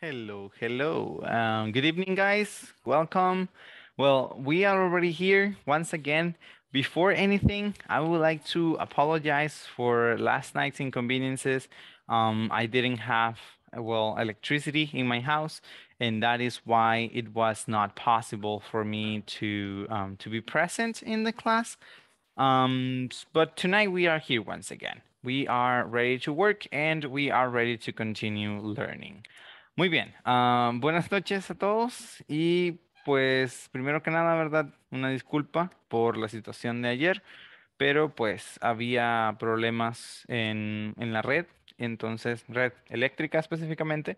Hello, hello. Um, good evening, guys. Welcome. Well, we are already here once again. Before anything, I would like to apologize for last night's inconveniences. Um, I didn't have, well, electricity in my house, and that is why it was not possible for me to, um, to be present in the class. Um, but tonight we are here once again. We are ready to work and we are ready to continue learning. Muy bien, ah, buenas noches a todos y pues primero que nada, ¿verdad? Una disculpa por la situación de ayer, pero pues había problemas en, la red, entonces red eléctrica específicamente,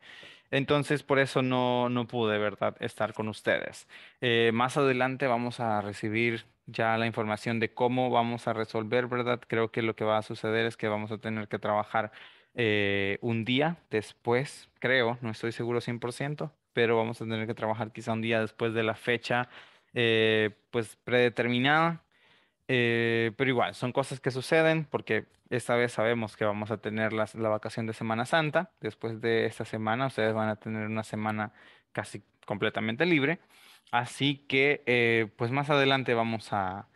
entonces por eso no, no pude, ¿verdad? Estar con ustedes. Eh, más adelante vamos a recibir ya la información de cómo vamos a resolver, ¿verdad? Creo que lo que va a suceder es que vamos a tener que trabajar eh, un día después, creo, no estoy seguro 100%, pero vamos a tener que trabajar quizá un día después de la fecha eh, pues predeterminada. Eh, pero igual, son cosas que suceden porque esta vez sabemos que vamos a tener la vacación de Semana Santa. Después de esta semana, ustedes van a tener una semana casi completamente libre. Así que, pues más adelante vamos a,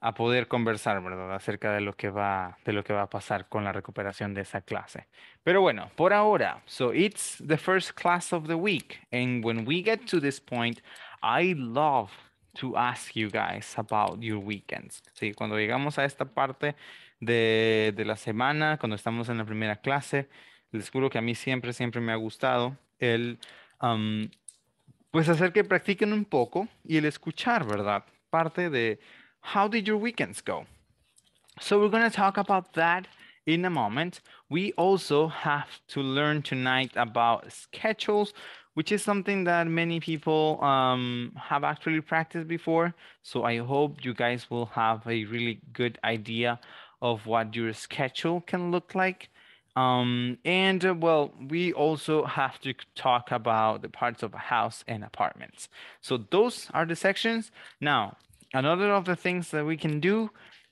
a poder conversar, ¿verdad? Acerca de lo que va, de lo que va a pasar con la recuperación de esa clase. Pero bueno, por ahora, so it's the first class of the week, and when we get to this point, I love to ask you guys about your weekends. Sí, cuando llegamos a esta parte de, de la semana, cuando estamos en la primera clase, les juro que a mí siempre, siempre me ha gustado el, um, pues hacer que practiquen un poco y el escuchar, ¿verdad? Parte de how did your weekends go? So we're going to talk about that in a moment. We also have to learn tonight about schedules, which is something that many people um, have actually practiced before. So I hope you guys will have a really good idea of what your schedule can look like. Um, and uh, well, we also have to talk about the parts of a house and apartments. So those are the sections. Now, another of the things that we can do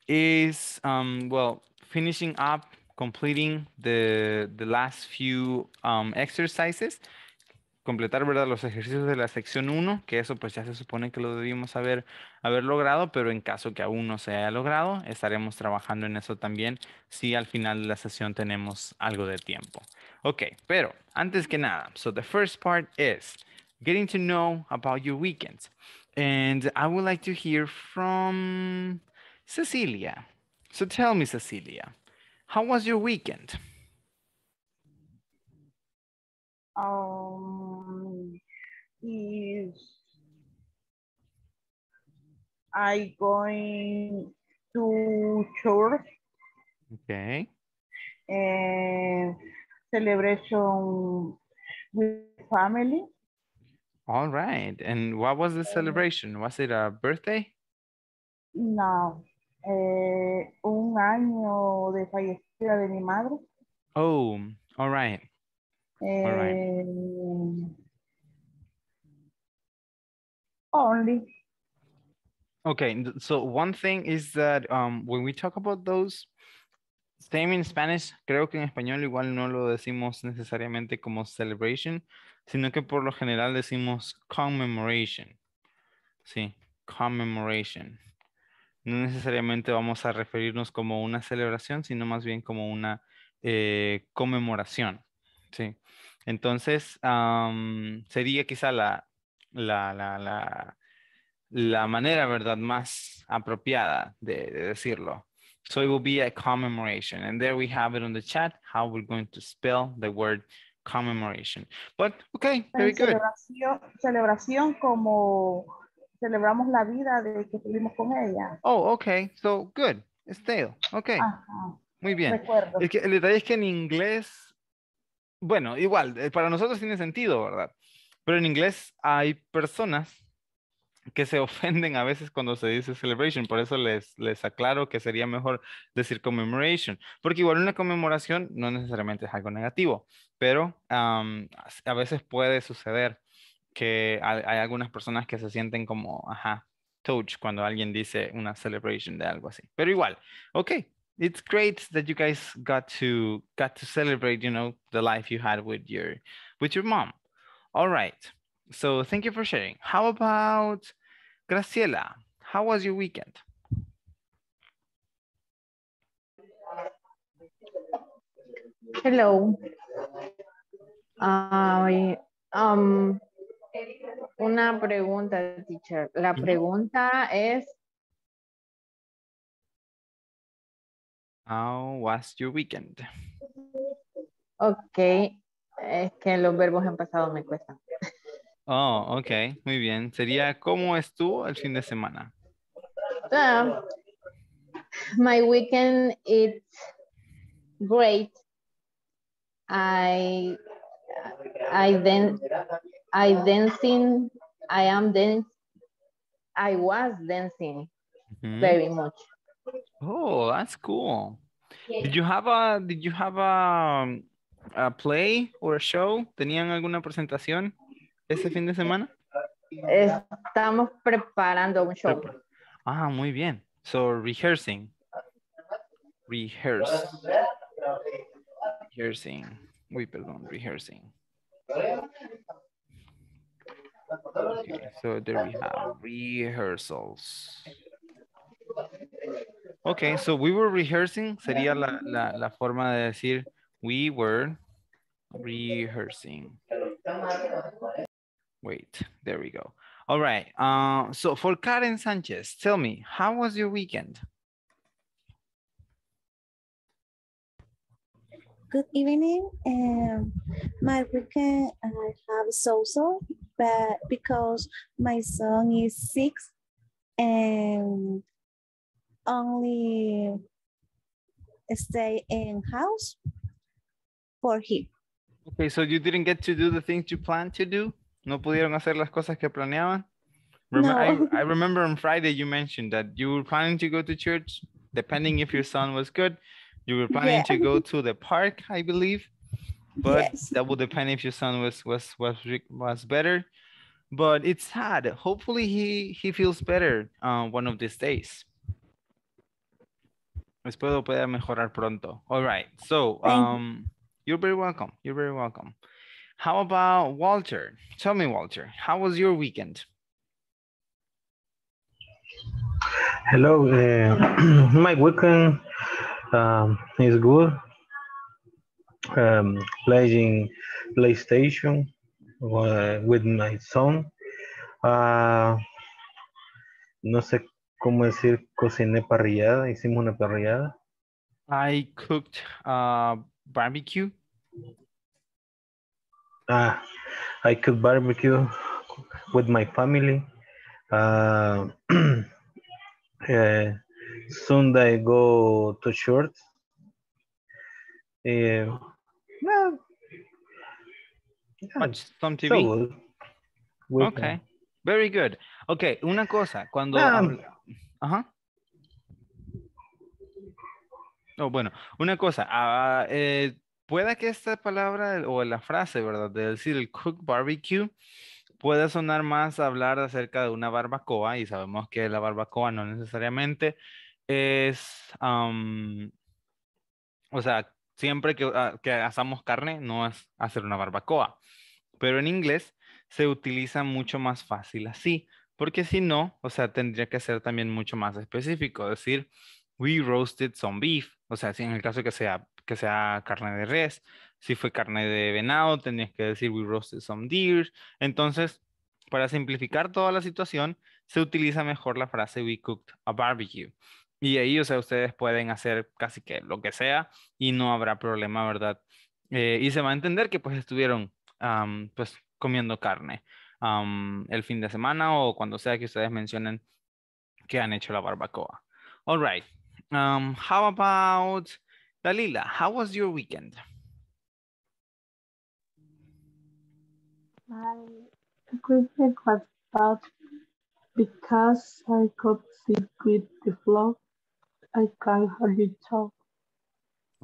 is, um, well, finishing up, completing the, the last few um, exercises, completar ¿verdad? los ejercicios de la sección 1, que eso pues ya se supone que lo debimos haber, haber logrado, pero en caso que aún no se haya logrado, estaremos trabajando en eso también si al final de la sesión tenemos algo de tiempo. Ok, pero antes que nada, so the first part is getting to know about your weekends. And I would like to hear from Cecilia. So tell me, Cecilia, how was your weekend? Um, is I going to church. Okay. And celebration with family. All right. And what was the eh, celebration? Was it a birthday? No. Eh, un año de fallecida de mi madre. Oh, all right. Eh, all right. Eh, only. Okay, so one thing is that um, when we talk about those same in Spanish, creo que en español igual no lo decimos necesariamente como celebration, sino que por lo general decimos commemoration. Sí, commemoration. No necesariamente vamos a referirnos como una celebración, sino más bien como una eh, conmemoración. Sí. Entonces, sería quizá la, manera, ¿verdad?, más apropiada de decirlo. So it will be a commemoration. And there we have it on the chat, how we're going to spell the word commemoration. But okay, very good. Celebración, celebración como celebramos la vida de que tuvimos con ella. Oh, okay. So good. Stale. Okay. Muy bien. Es que el detalle es que en inglés, bueno, igual, eh, para nosotros tiene sentido, ¿verdad? Pero en inglés hay personas que se ofenden a veces cuando se dice celebration, por eso les, les aclaro que sería mejor decir commemoration, porque igual una conmemoración no necesariamente es algo negativo, pero a veces puede suceder que hay, algunas personas que se sienten como, ajá, touch cuando alguien dice una celebration de algo así, pero igual, ok. It's great that you guys got to got to celebrate, you know, the life you had with your with your mom. All right. So thank you for sharing. How about Graciela? How was your weekend? Hello. Um, una pregunta, teacher. La pregunta es. How was your weekend? Okay. Es que los verbos en pasado me cuesta. Oh, ok, muy bien. Sería, ¿cómo estuvo el fin de semana? Ah, my weekend is great. I, I then, I dancing, I am dancing, I was dancing very much. Oh, that's cool. Did you have a, did you have a, a play or a show? ¿Tenían alguna presentación? Este fin de semana? Estamos preparando un show. Ah, muy bien. So, rehearsing. Rehearse. Rehearsing. Uy, perdón, rehearsing. Okay, so there we have rehearsals. Okay, so we were rehearsing sería la, la, la forma de decir we were rehearsing. Wait, there we go. All right. Uh, so for Karen Sanchez, tell me, how was your weekend? Good evening. Um, my weekend I have so-so, but because my son is six and only stay in house for him. Okay, so you didn't get to do the things you planned to do? no pudieron hacer las cosas que planeaban. Rem no. I, I, remember on Friday you mentioned that you were planning to go to church, depending if your son was good. You were planning yeah. to go to the park, I believe, but yes. that would depend if your son was was was was better. But it's sad. Hopefully he he feels better uh, one of these days. Espero pueda mejorar pronto. All right. So um, you're very welcome. You're very welcome. How about Walter? Tell me, Walter, how was your weekend? Hello, uh, my weekend um, is good. Um, playing PlayStation uh, with my son. Uh, no sé cómo decir, cociné parrillada, hicimos una parrillada. I cooked uh, barbecue. Uh, I could barbecue with my family. Uh, uh, I go to church. Uh, well, yeah. Watch some TV. So we'll okay, very good. Okay, una cosa, cuando... Um, Ajá. Uh -huh. Oh, bueno, una cosa, uh, eh, pueda que esta palabra o la frase, ¿verdad? De decir el cook barbecue pueda sonar más a hablar acerca de una barbacoa y sabemos que la barbacoa no necesariamente es, o sea, siempre ah, que, asamos carne no es hacer una barbacoa, pero en inglés se utiliza mucho más fácil así, porque si no, o sea, tendría que ser también mucho más específico, decir, we roasted some beef, o sea, si en el caso que sea que sea carne de res. Si fue carne de venado, tenías que decir we roasted some deer. Entonces, para simplificar toda la situación, se utiliza mejor la frase we cooked a barbecue. Y ahí, o sea, ustedes pueden hacer casi que lo que sea y no habrá problema, ¿verdad? Eh, y se va a entender que pues estuvieron pues comiendo carne el fin de semana o cuando sea que ustedes mencionen que han hecho la barbacoa. All right. Um, how about Dalila, how was your weekend? My weekend was bad because I got sick with the flu. I can not hardly talk.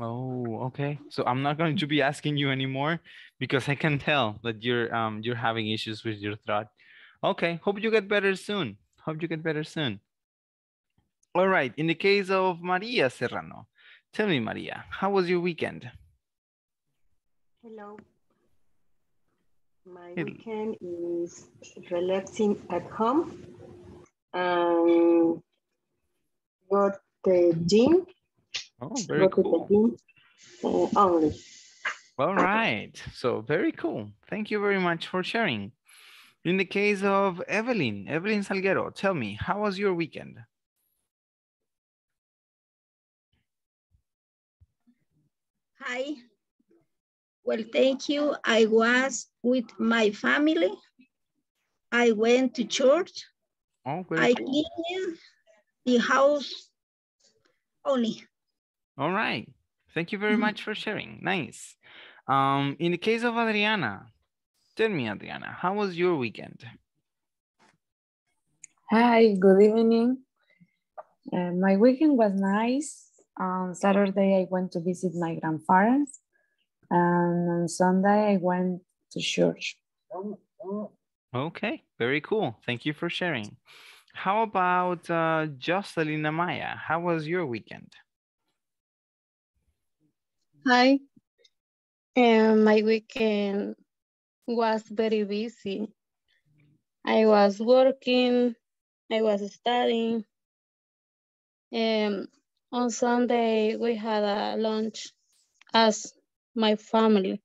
Oh, okay. So I'm not going to be asking you anymore because I can tell that you're um you're having issues with your throat. Okay. Hope you get better soon. Hope you get better soon. All right. In the case of Maria Serrano, Tell me, Maria, how was your weekend? Hello. My Hello. weekend is relaxing at home. Um, got the gym. Oh, very got cool. The gym, uh, only. All right. So very cool. Thank you very much for sharing. In the case of Evelyn, Evelyn Salguero, tell me, how was your weekend? I, well, thank you. I was with my family. I went to church. Okay. Oh, I cleaned the house only. All right. Thank you very mm -hmm. much for sharing. Nice. Um, in the case of Adriana, tell me, Adriana, how was your weekend? Hi, good evening. Uh, my weekend was nice. On Saturday, I went to visit my grandparents. And on Sunday, I went to church. Okay, very cool. Thank you for sharing. How about uh, Jocelyn Amaya? How was your weekend? Hi. Um, my weekend was very busy. I was working, I was studying, um, on Sunday, we had a lunch as my family.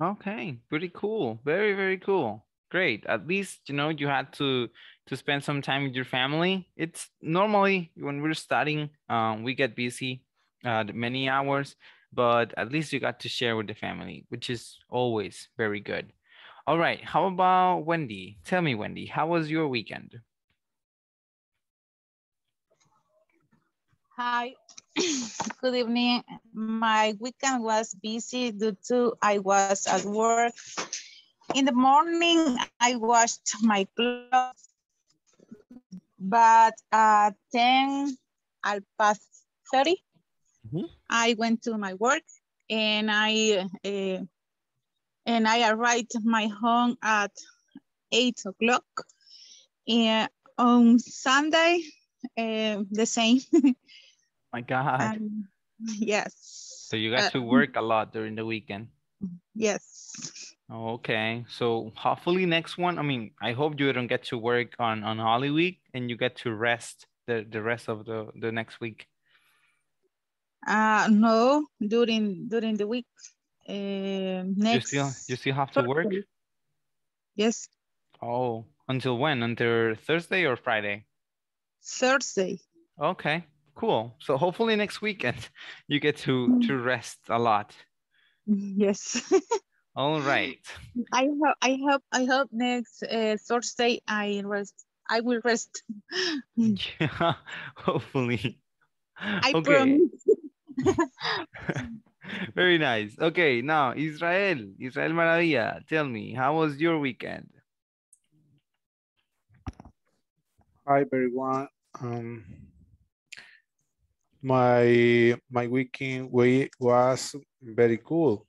Okay, pretty cool. Very, very cool. Great. At least, you know, you had to to spend some time with your family. It's normally when we're studying, um, we get busy uh, many hours, but at least you got to share with the family, which is always very good. All right. How about Wendy? Tell me, Wendy, how was your weekend? Hi, good evening. My weekend was busy due to I was at work. In the morning, I washed my clothes, but at 10, I'll past 30, mm -hmm. I went to my work and I uh, and I arrived my home at eight o'clock. And eh, on Sunday, uh, the same. my God. Um, yes. So you got uh, to work a lot during the weekend. Yes. Okay. So hopefully next one, I mean, I hope you don't get to work on, on Holy Week and you get to rest the, the rest of the, the next week. Uh, no, during during the week. Uh, next. You still, you still have to work? Yes. Oh, until when? Until Thursday or Friday? Thursday. Okay cool. So hopefully next weekend you get to mm. to rest a lot. Yes. All right. I hope I hope I hope next uh, Thursday I rest. I will rest. yeah, hopefully. I okay. promise. Very nice. Okay, now Israel, Israel Maravilla, tell me, how was your weekend? Hi everyone. Um, my my weekend we was very cool.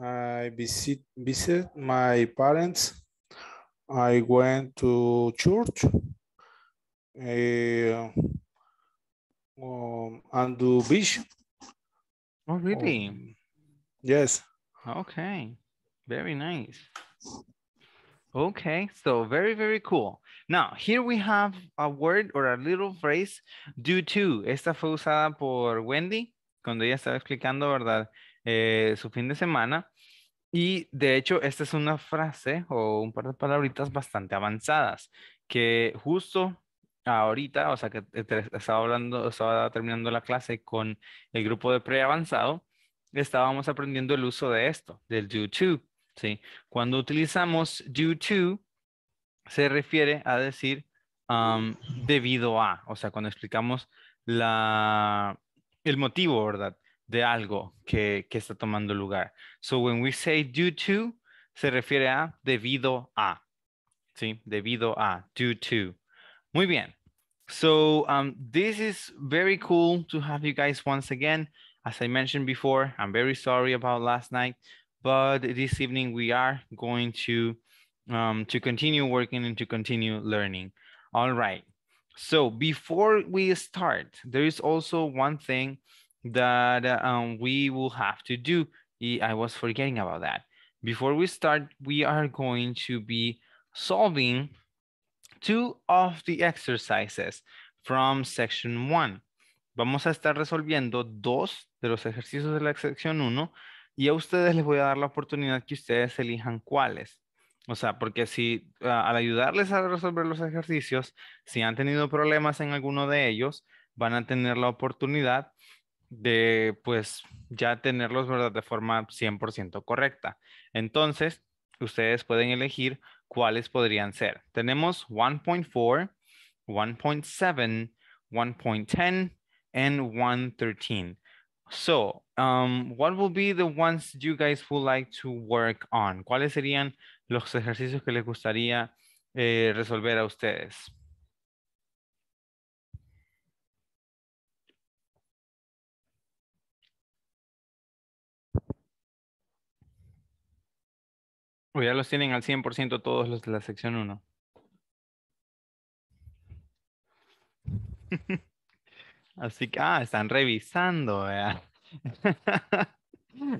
I visit visit my parents. I went to church uh, um, and do beach. Oh, really? Um, yes. Okay. Very nice. Okay, so very, very cool. Now, here we have a word or a little phrase, due to. Esta fue usada por Wendy cuando ella estaba explicando, ¿verdad? Eh, su fin de semana. Y de hecho, esta es una frase o un par de palabritas bastante avanzadas que justo ahorita, o sea, que estaba hablando, estaba terminando la clase con el grupo de preavanzado, estábamos aprendiendo el uso de esto, del due to. ¿sí? Cuando utilizamos due to, se refiere a decir debido a, o sea, cuando explicamos el motivo, ¿verdad? De algo que, está tomando lugar. So when we say due to, se refiere a debido a, ¿sí? Debido a, due to. Muy bien. So um, this is very cool to have you guys once again. As I mentioned before, I'm very sorry about last night. but this evening we are going to um, to continue working and to continue learning. All right. So before we start, there is also one thing that um, we will have to do. I was forgetting about that. Before we start, we are going to be solving two of the exercises from section one. Vamos a estar resolviendo dos de los ejercicios de la sección uno. Y a ustedes les voy a dar la oportunidad que ustedes elijan cuáles. O sea, porque si ah, al ayudarles a resolver los ejercicios, si han tenido problemas en alguno de ellos, van a tener la oportunidad de pues ya tenerlos, ¿verdad? De forma 100% correcta. Entonces, ustedes pueden elegir cuáles podrían ser. Tenemos 1.4, 1.7, 1.10 y 1.13. So, um, what will be the ones you guys would like to work on? ¿Cuáles serían los ejercicios que les gustaría eh, resolver a ustedes? ya los tienen al 100% todos los de la sección 1. Así que, ah, están revisando, ¿verdad?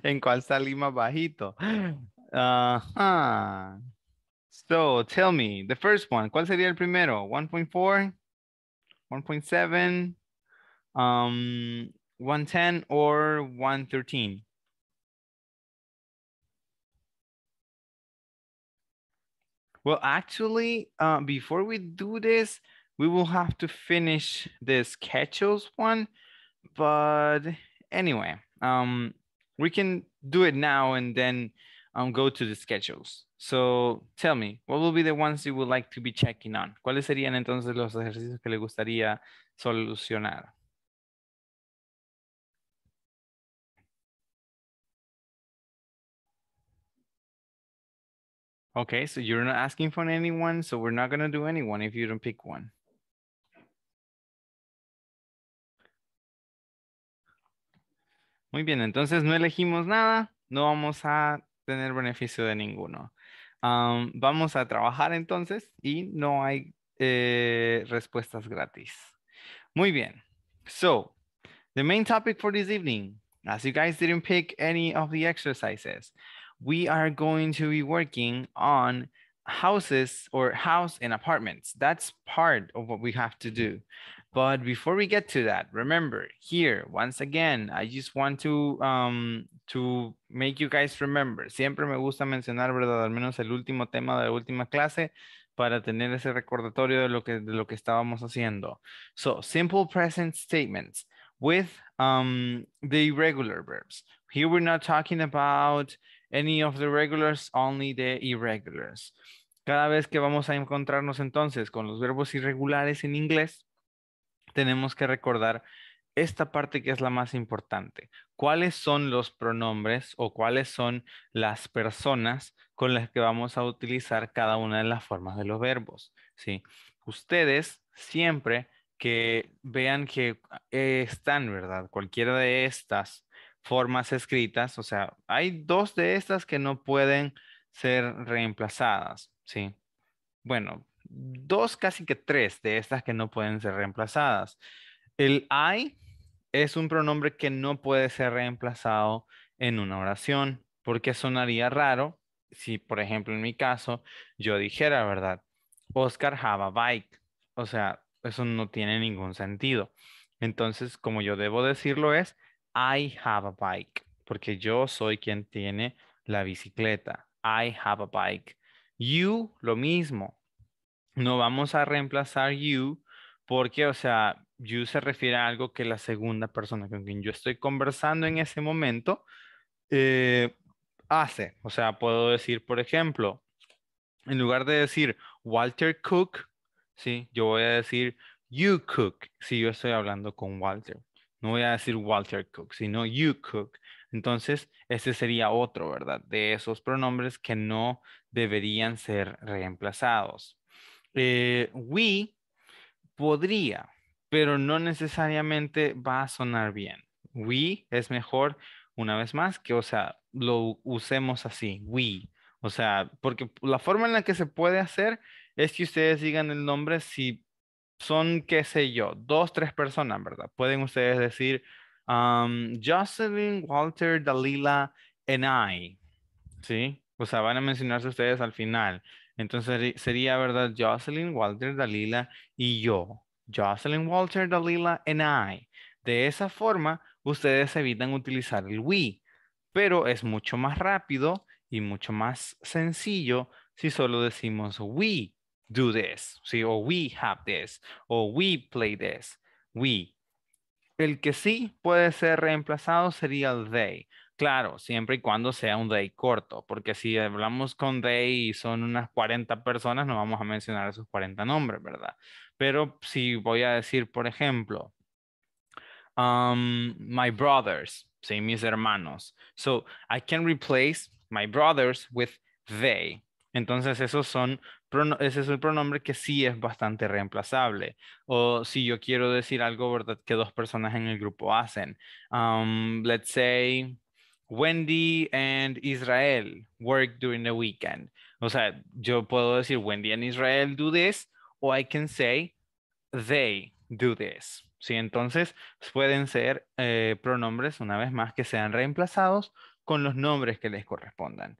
en cuál salí más bajito. Uh -huh. So, tell me, the first one, ¿cuál sería el primero? 1.4, 1.7, um, 110 or 113? Well, actually, uh, before we do this, we will have to finish this schedules one, but anyway, um, we can do it now and then um, go to the schedules. So tell me, what will be the ones you would like to be checking on? ¿Cuáles serían entonces los ejercicios que le gustaría solucionar? Okay, so you're not asking for anyone, so we're not going to do anyone if you don't pick one. Muy bien, entonces no elegimos nada, no vamos a tener beneficio de ninguno. vamos a trabajar entonces y no hay eh, respuestas gratis. Muy bien. So, the main topic for this evening, as you guys didn't pick any of the exercises, we are going to be working on houses or house and apartments. That's part of what we have to do. But before we get to that, remember here once again, I just want to um, to make you guys remember. Siempre me gusta mencionar, verdad, al menos el último tema de la última clase para tener ese recordatorio de lo que de lo que estábamos haciendo. So simple present statements with um, the irregular verbs. Here we're not talking about any of the regulars, only the irregulars. Cada vez que vamos a encontrarnos entonces con los verbos irregulares en inglés, tenemos que recordar esta parte que es la más importante. ¿Cuáles son los pronombres o cuáles son las personas con las que vamos a utilizar cada una de las formas de los verbos? ¿Sí? Ustedes siempre que vean que eh, están, ¿verdad? Cualquiera de estas formas escritas, o sea, hay dos de estas que no pueden ser reemplazadas, ¿sí? Bueno, dos, casi que tres de estas que no pueden ser reemplazadas. El I es un pronombre que no puede ser reemplazado en una oración, porque sonaría raro si, por ejemplo, en mi caso, yo dijera, ¿verdad? Oscar have a bike. O sea, eso no tiene ningún sentido. Entonces, como yo debo decirlo es, I have a bike, porque yo soy quien tiene la bicicleta. I have a bike. You, lo mismo no vamos a reemplazar you porque, o sea, you se refiere a algo que la segunda persona con quien yo estoy conversando en ese momento eh, hace. O sea, puedo decir, por ejemplo, en lugar de decir Walter Cook, ¿sí? yo voy a decir you cook si yo estoy hablando con Walter. No voy a decir Walter Cook, sino you cook. Entonces, ese sería otro, ¿verdad? De esos pronombres que no deberían ser reemplazados. Eh, we podría, pero no necesariamente va a sonar bien. We es mejor, una vez más, que, o sea, lo usemos así, we. O sea, porque la forma en la que se puede hacer es que ustedes digan el nombre si son, qué sé yo, dos, tres personas, ¿verdad? Pueden ustedes decir um, Jocelyn, Walter, Dalila, and I. ¿Sí? O sea, van a mencionarse ustedes al final. Entonces sería, ¿verdad? Jocelyn, Walter, Dalila y yo. Jocelyn, Walter, Dalila and I. De esa forma, ustedes evitan utilizar el we, pero es mucho más rápido y mucho más sencillo si solo decimos we do this, o we have this, o we play this, we. El que sí puede ser reemplazado sería el they. Claro, siempre y cuando sea un day corto, porque si hablamos con day y son unas 40 personas, no vamos a mencionar esos 40 nombres, ¿verdad? Pero si voy a decir, por ejemplo, um, my brothers, ¿sí? mis hermanos. So I can replace my brothers with they. Entonces esos son, ese es el pronombre que sí es bastante reemplazable. O si yo quiero decir algo, ¿verdad? Que dos personas en el grupo hacen. Um, let's say... Wendy and Israel work during the weekend. O sea, yo puedo decir Wendy and Israel do this o I can say they do this. ¿Sí? Entonces pueden ser eh, pronombres una vez más que sean reemplazados con los nombres que les correspondan.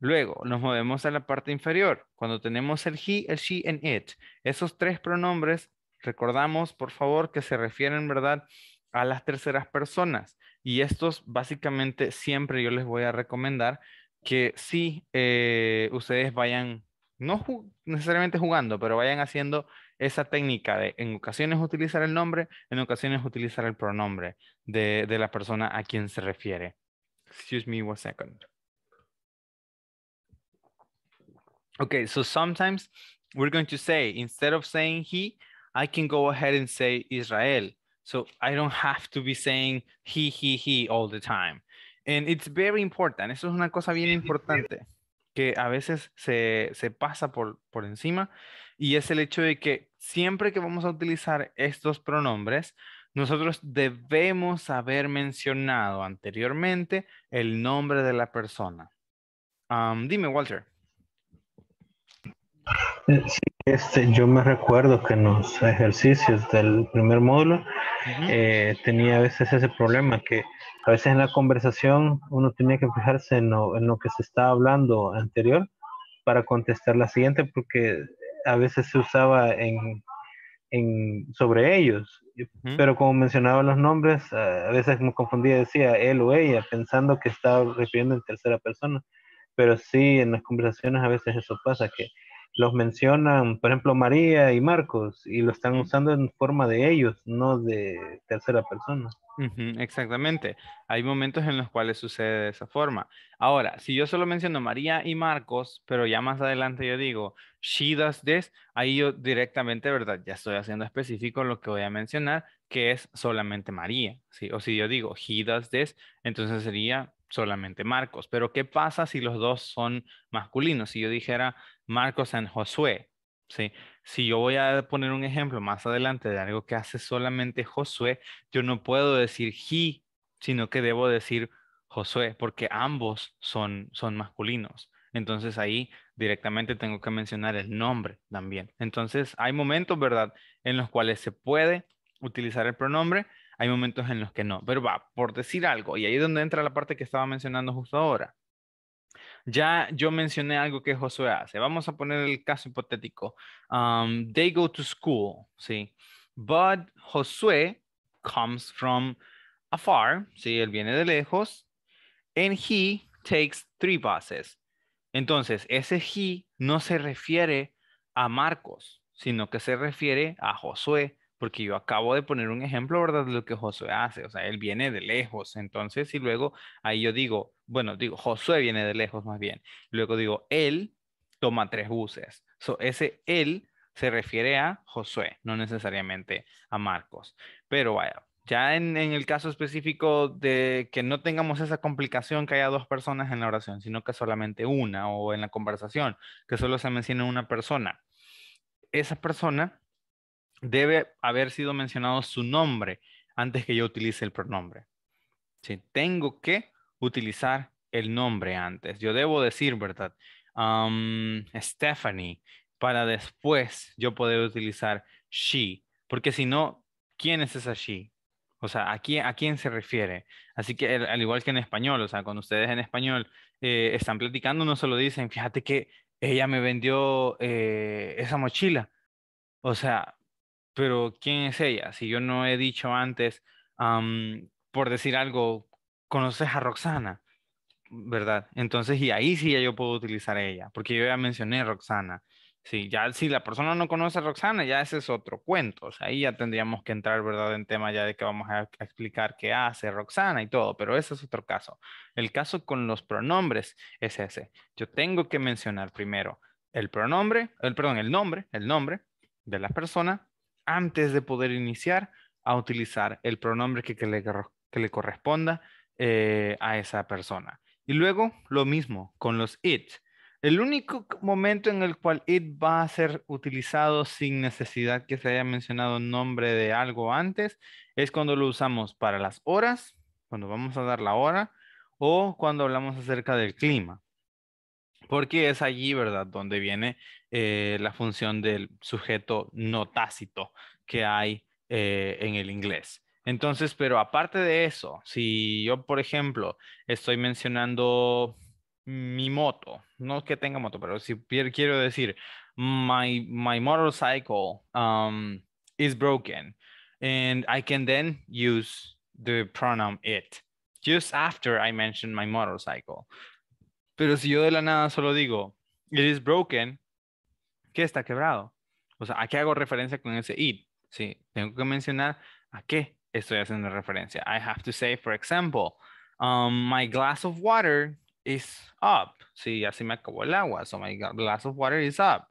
Luego nos movemos a la parte inferior. Cuando tenemos el he, el she and it. Esos tres pronombres recordamos por favor que se refieren, ¿verdad? A las terceras personas. Y estos básicamente siempre yo les voy a recomendar que si eh, ustedes vayan, no necesariamente jugando, pero vayan haciendo esa técnica de en ocasiones utilizar el nombre, en ocasiones utilizar el pronombre de, de la persona a quien se refiere. Excuse me one second. Okay, so sometimes we're going to say, instead of saying he, I can go ahead and say Israel. So I don't have to be saying he, he, he all the time. And it's very important. Eso es una cosa bien importante que a veces se, se pasa por, por encima y es el hecho de que siempre que vamos a utilizar estos pronombres, nosotros debemos haber mencionado anteriormente el nombre de la persona. Um, dime, Walter. Eh, sí, este, yo me recuerdo que en los ejercicios del primer módulo eh, tenía a veces ese problema que a veces en la conversación uno tenía que fijarse en lo, que se estaba hablando anterior para contestar la siguiente porque a veces se usaba en, sobre ellos, pero como mencionaba los nombres, a veces me confundía, decía él o ella, pensando que estaba refiriendo en tercera persona, pero sí en las conversaciones a veces eso pasa, que los mencionan, por ejemplo, María y Marcos, y lo están usando en forma de ellos, no de tercera persona. exactamente. Hay momentos en los cuales sucede de esa forma. Ahora, si yo solo menciono María y Marcos, pero ya más adelante yo digo, she does this, ahí yo directamente, ¿verdad? Ya estoy haciendo específico lo que voy a mencionar, que es solamente María, ¿sí? O si yo digo, he does this, entonces sería solamente Marcos. Pero ¿qué pasa si los dos son masculinos? Si yo dijera Marcos en Josué, Si yo voy a poner un ejemplo más adelante de algo que hace solamente Josué, yo no puedo decir he, sino que debo decir Josué, porque ambos son, son masculinos. Entonces ahí directamente tengo que mencionar el nombre también. Entonces hay momentos, ¿verdad?, en los cuales se puede utilizar el pronombre, hay momentos en los que no. Pero va, por decir algo, y ahí es donde entra la parte que estaba mencionando justo ahora. Ya yo mencioné algo que Josué hace. Vamos a poner el caso hipotético. Um, they go to school, ¿sí? But Josué comes from afar, ¿sí? Él viene de lejos. And he takes three buses. Entonces, ese he no se refiere a Marcos, sino que se refiere a Josué porque yo acabo de poner un ejemplo, ¿verdad? De lo que Josué hace, o sea, él viene de lejos, entonces, y luego ahí yo digo, bueno, digo, Josué viene de lejos más bien, luego digo, él toma tres buses, ese él se refiere a Josué, no necesariamente a Marcos, pero vaya. Ya en, en el caso específico de que no tengamos esa complicación que haya dos personas en la oración, sino que solamente una o en la conversación, que solo se menciona una persona, esa persona debe haber sido mencionado su nombre antes que yo utilice el pronombre. Sí, tengo que utilizar el nombre antes. Yo debo decir, ¿verdad? Um, Stephanie, para después yo poder utilizar she, porque si no, ¿quién es esa she? O sea, ¿a quién, se refiere? Así que al igual que en español, o sea, cuando ustedes en español eh, están platicando, no solo dicen, fíjate que ella me vendió eh, esa mochila. O sea, pero ¿quién es ella? Si yo no he dicho antes, por decir algo, conoces a Roxana, ¿verdad? Entonces, y ahí sí ya yo puedo utilizar ella, porque yo ya mencioné a Roxana. Sí, ya si la persona no conoce a Roxana, ya ese es otro cuento. O sea, ahí ya tendríamos que entrar, ¿verdad?, en tema ya de que vamos a, explicar qué hace Roxana y todo, pero ese es otro caso. El caso con los pronombres es ese. Yo tengo que mencionar primero el pronombre, el perdón, el nombre, el nombre de la persona antes de poder iniciar a utilizar el pronombre que, le, corresponda eh, a esa persona. Y luego lo mismo con los it. El único momento en el cual it va a ser utilizado sin necesidad que se haya mencionado nombre de algo antes es cuando lo usamos para las horas, cuando vamos a dar la hora, o cuando hablamos acerca del clima porque es allí, ¿verdad?, donde viene eh, la función del sujeto no tácito que hay eh, en el inglés. Entonces, pero aparte de eso, si yo, por ejemplo, estoy mencionando mi moto, no que tenga moto, pero si quiero decir, my, motorcycle um, is broken, and I can then use the pronoun it just after I mention my motorcycle. Pero si yo de la nada solo digo, it is broken, ¿qué está quebrado? O sea, ¿a qué hago referencia con ese it? Sí, tengo que mencionar a qué estoy haciendo referencia. I have to say, for example, um, my glass of water is up. Sí, ya se me acabó el agua. So my glass of water is up.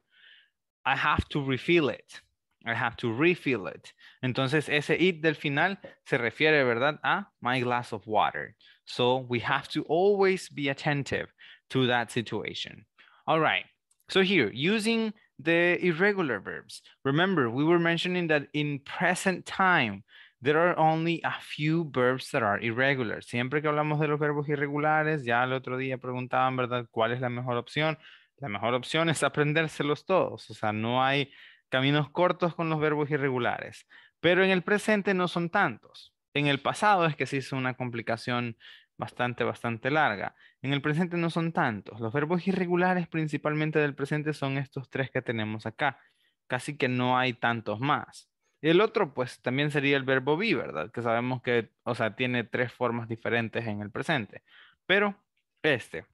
I have to refill it. I have to refill it. Entonces, ese it del final se refiere, ¿verdad? A my glass of water. So we have to always be attentive to that situation. All right, so here using the irregular verbs. Remember, we were mentioning that in present time, there are only a few verbs that are irregular. Siempre que hablamos de los verbos irregulares, ya el otro día preguntaban, ¿verdad? ¿Cuál es la mejor opción? La mejor opción es aprendérselos todos. O sea, no hay caminos cortos con los verbos irregulares. Pero en el presente no son tantos. En el pasado es que se hizo una complicación bastante, bastante larga. En el presente no son tantos. Los verbos irregulares principalmente del presente son estos tres que tenemos acá. Casi que no hay tantos más. El otro, pues, también sería el verbo be, ¿verdad? Que sabemos que, o sea, tiene tres formas diferentes en el presente. Pero este.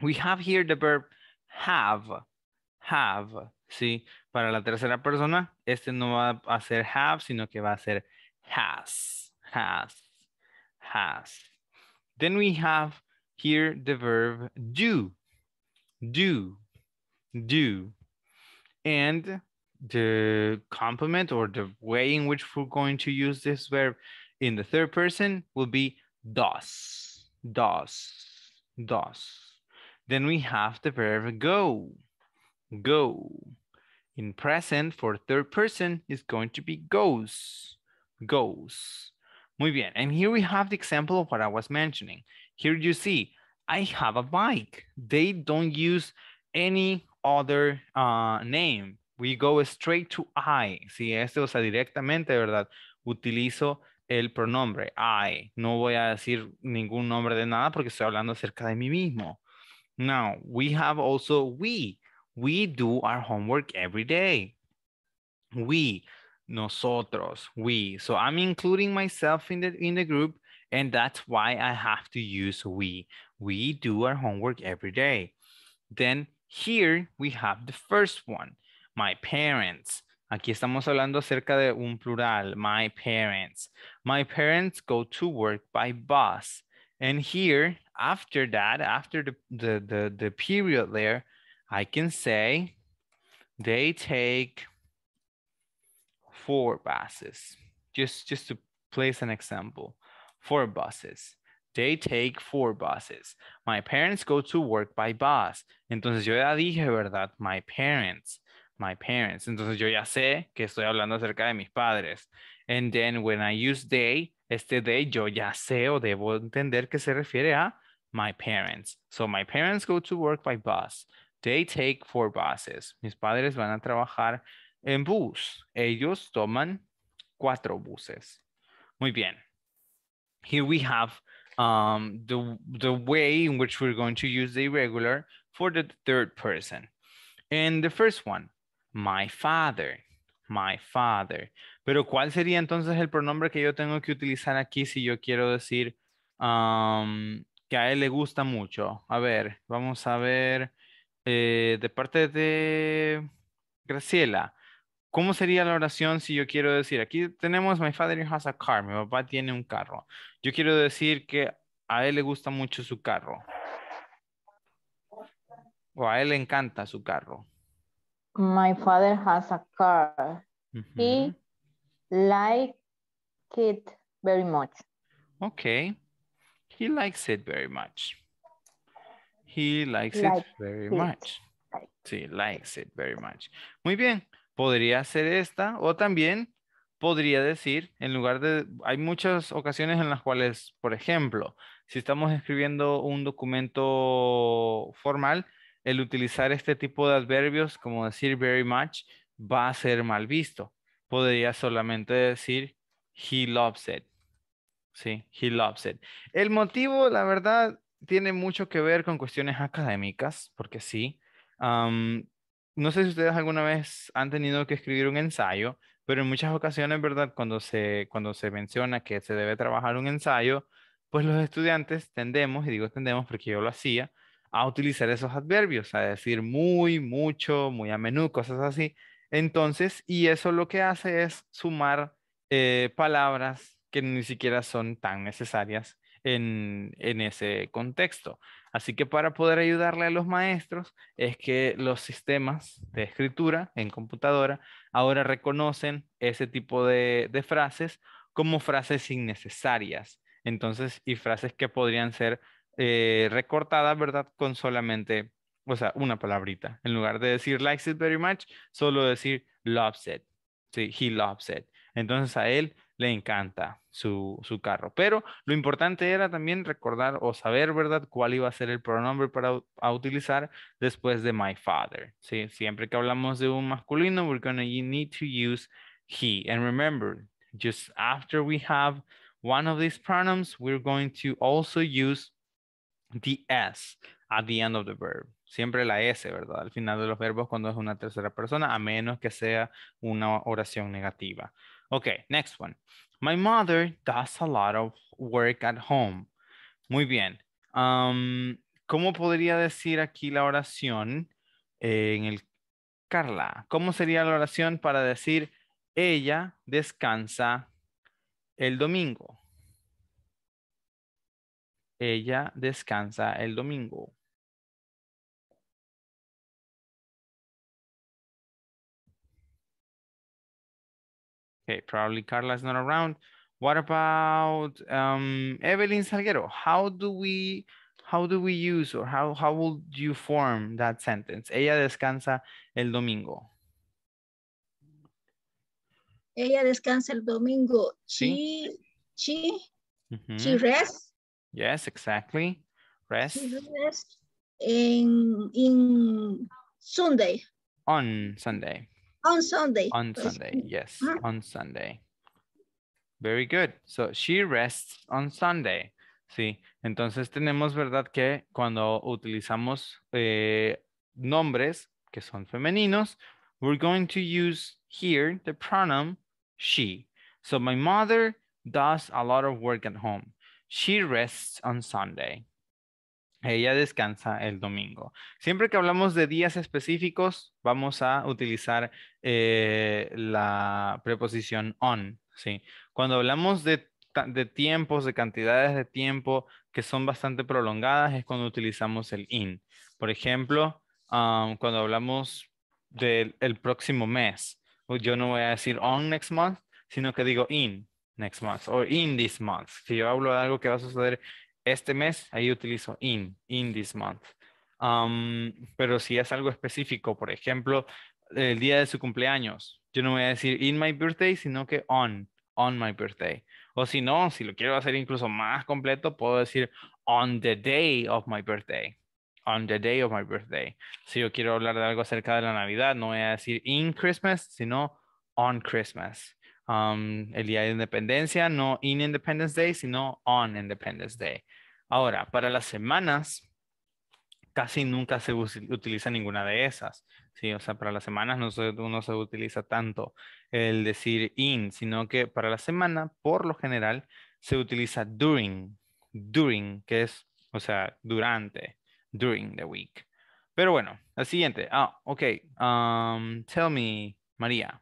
We have here the verb have. Have, ¿sí? Para la tercera persona, este no va a ser have, sino que va a ser has. Has. Has. Then we have here the verb do, do, do. And the complement or the way in which we're going to use this verb in the third person will be does, does, does. Then we have the verb go, go. In present for third person is going to be goes, goes. Muy bien. And here we have the example of what I was mentioning. Here you see, I have a bike. They don't use any other uh, name. We go straight to I. Si esto, o directamente, ¿verdad? Utilizo el pronombre I. No voy a decir ningún nombre de nada porque estoy hablando acerca de mí mismo. Now, we have also we. We do our homework every day. We nosotros, we. So I'm including myself in the, in the group and that's why I have to use we. We do our homework every day. Then here we have the first one, my parents. Aquí estamos hablando acerca de un plural, my parents. My parents go to work by bus. And here, after that, after the, the, the, the period there, I can say they take four buses. Just to place an example, four buses. They take four buses. My parents go to work by bus. Entonces yo ya dije, ¿verdad? My parents. My parents. Entonces yo ya sé que estoy hablando acerca de mis padres. And then when I use they, este they yo ya sé o debo entender que se refiere a my parents. So my parents go to work by bus. They take four buses. Mis padres van a trabajar en bus. Ellos toman cuatro buses. Muy bien. Here we have um, the, way in which we're going to use the irregular for the third person. And the first one, my father, my father. Pero ¿cuál sería entonces el pronombre que yo tengo que utilizar aquí si yo quiero decir um, que a él le gusta mucho? A ver, vamos a ver eh, de parte de Graciela. ¿Cómo sería la oración si yo quiero decir, aquí tenemos, my father has a car, mi papá tiene un carro. Yo quiero decir que a él le gusta mucho su carro. O a él le encanta su carro. My father has a car. He likes it very much. Okay. He likes it very much. He likes, it very much. Sí, likes it very much. Muy bien podría ser esta o también podría decir, en lugar de, hay muchas ocasiones en las cuales, por ejemplo, si estamos escribiendo un documento formal, el utilizar este tipo de adverbios, como decir very much, va a ser mal visto. Podría solamente decir he loves it. Sí, he loves it. El motivo, la verdad, tiene mucho que ver con cuestiones académicas, porque sí, no sé si ustedes alguna vez han tenido que escribir un ensayo, pero en muchas ocasiones, ¿verdad? Cuando se, cuando se menciona que se debe trabajar un ensayo, pues los estudiantes tendemos, y digo tendemos porque yo lo hacía, a utilizar esos adverbios, a decir muy, mucho, muy a menudo, cosas así. Entonces, y eso lo que hace es sumar eh, palabras que ni siquiera son tan necesarias en, en ese contexto. Así que para poder ayudarle a los maestros es que los sistemas de escritura en computadora ahora reconocen ese tipo de, frases como frases innecesarias. Entonces, y frases que podrían ser eh, recortadas, ¿verdad? Con solamente, o sea, una palabrita. En lugar de decir likes it very much, solo decir loves it. Sí, he loves it. Entonces a él le encanta su, carro. Pero lo importante era también recordar o saber, ¿verdad?, cuál iba a ser el pronombre para utilizar después de my father. Siempre que hablamos de un masculino, we're going to need to use he. And remember, just after we have one of these pronouns, we're going to also use the S at the end of the verb. Siempre la S, ¿verdad? Al final de los verbos cuando es una tercera persona, a menos que sea una oración negativa. Ok, next one. My mother does a lot of work at home. Muy bien. Um, ¿Cómo podría decir aquí la oración eh, en el Carla? ¿Cómo sería la oración para decir ella descansa el domingo? Ella descansa el domingo. Okay, probably Carla's not around. What about um, Evelyn Salguero? How do we how do we use or how how would you form that sentence? Ella descansa el domingo. Ella descansa el domingo. She ¿Sí? she mm -hmm. she rests. Yes, exactly. Rest. She rests in in Sunday. On Sunday. On Sunday. On Sunday, yes, uh -huh. on Sunday. Very good. So she rests on Sunday. Sí, entonces tenemos, ¿verdad? Que cuando utilizamos eh, nombres que son femeninos, we're going to use here the pronoun she. So my mother does a lot of work at home. She rests on Sunday. Ella descansa el domingo. Siempre que hablamos de días específicos, vamos a utilizar eh, la preposición on. ¿sí? Cuando hablamos de, tiempos, de cantidades de tiempo que son bastante prolongadas, es cuando utilizamos el in. Por ejemplo, um, cuando hablamos del próximo mes, yo no voy a decir on next month, sino que digo in next month o in this month. Si yo hablo de algo que va a suceder este mes, ahí utilizo in, in this month. pero si es algo específico, por ejemplo, el día de su cumpleaños, yo no voy a decir in my birthday, sino que on, on my birthday. O si no, si lo quiero hacer incluso más completo, puedo decir on the day of my birthday. On the day of my birthday. Si yo quiero hablar de algo acerca de la Navidad, no voy a decir in Christmas, sino on Christmas el día de independencia, no in Independence Day, sino on Independence Day. Ahora, para las semanas, casi nunca se utiliza ninguna de esas. Sí, o sea, para las semanas no se, utiliza tanto el decir in, sino que para la semana, por lo general, se utiliza during, during, que es, o sea, durante, during the week. Pero bueno, la siguiente. Ah, ok. Um, tell me, María.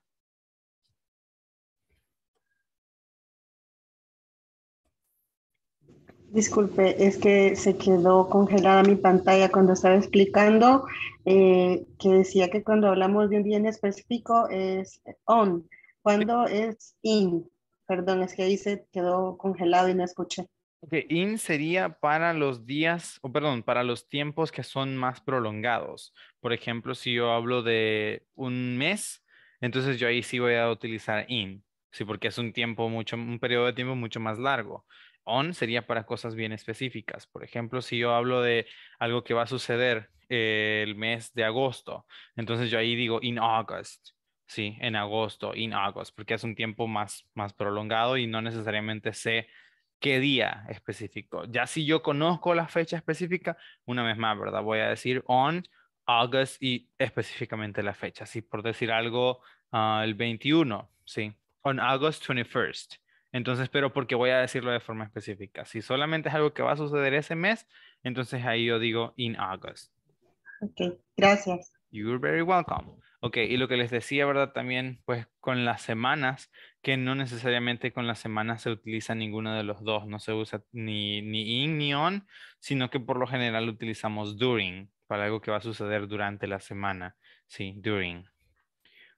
Disculpe, es que se quedó congelada mi pantalla cuando estaba explicando eh, que decía que cuando hablamos de un bien específico es on, cuando es in. Perdón, es que ahí se quedó congelado y no escuché. Ok, in sería para los días, o perdón, para los tiempos que son más prolongados. Por ejemplo, si yo hablo de un mes, entonces yo ahí sí voy a utilizar in, sí, porque es un tiempo mucho, un periodo de tiempo mucho más largo. On sería para cosas bien específicas. Por ejemplo, si yo hablo de algo que va a suceder eh, el mes de agosto, entonces yo ahí digo in August, sí, en agosto, in August, porque es un tiempo más, más prolongado y no necesariamente sé qué día específico. Ya si yo conozco la fecha específica, una vez más, ¿verdad? Voy a decir on August y específicamente la fecha. Así por decir algo, ah, el 21, sí, on August 21st. Entonces, pero porque voy a decirlo de forma específica. Si solamente es algo que va a suceder ese mes, entonces ahí yo digo in August. Ok, gracias. You're very welcome. Ok, y lo que les decía, ¿verdad? También, pues con las semanas, que no necesariamente con las semanas se utiliza ninguno de los dos, no se usa ni, ni in ni on, sino que por lo general utilizamos during, para algo que va a suceder durante la semana. Sí, during.